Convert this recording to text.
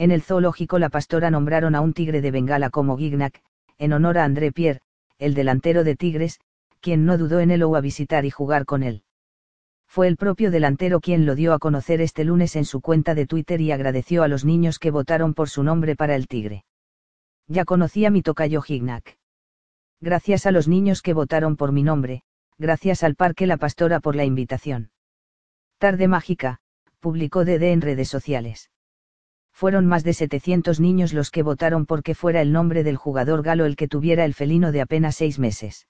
En el zoológico La Pastora nombraron a un tigre de Bengala como Gignac, en honor a André Pierre, el delantero de Tigres, quien no dudó en él o a visitar y jugar con él. Fue el propio delantero quien lo dio a conocer este lunes en su cuenta de Twitter y agradeció a los niños que votaron por su nombre para el tigre. Ya conocí a mi tocayo Gignac. Gracias a los niños que votaron por mi nombre, gracias al Parque La Pastora por la invitación. Tarde Mágica, publicó DD en redes sociales fueron más de 700 niños los que votaron porque fuera el nombre del jugador galo el que tuviera el felino de apenas seis meses.